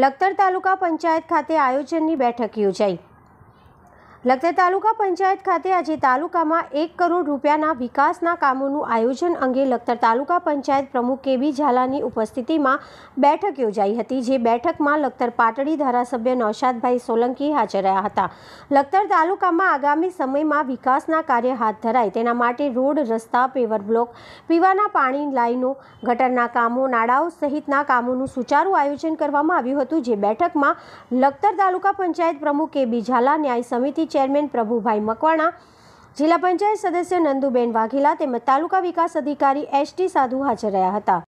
લખતર તાલુકા પંચાયત ખાતે આયોજનની બેઠક યોજાઈ લખતર તાલુકા પંચાયત ખાતે આજે તાલુકામાં એક કરોડ રૂપિયાના વિકાસના કામોનું આયોજન અંગે લખતર તાલુકા પંચાયત પ્રમુખ કેબી ઝાલાની ઉપસ્થિતિમાં બેઠક યોજાઈ હતી જે બેઠકમાં લખતર પાટડી ધારાસભ્ય નૌશાદભાઈ સોલંકી હાજર રહ્યા હતા લખતર તાલુકામાં આગામી સમયમાં વિકાસના કાર્ય હાથ ધરાય તેના માટે રોડ રસ્તા પેવર બ્લોક પીવાના પાણી લાઈનો ગટરના કામો નાળાઓ સહિતના કામોનું સુચારુ આયોજન કરવામાં આવ્યું હતું જે બેઠકમાં લખતર તાલુકા પંચાયત પ્રમુખ કેબી ઝાલા ન્યાય સમિતિ ચેરમેન પ્રભુભાઈ મકવાણા જિલ્લા પંચાયત સદસ્ય નંદુબેન વાઘેલા તેમજ તાલુકા વિકાસ અધિકારી એસ ટી સાધુ હાજર રહ્યા હતા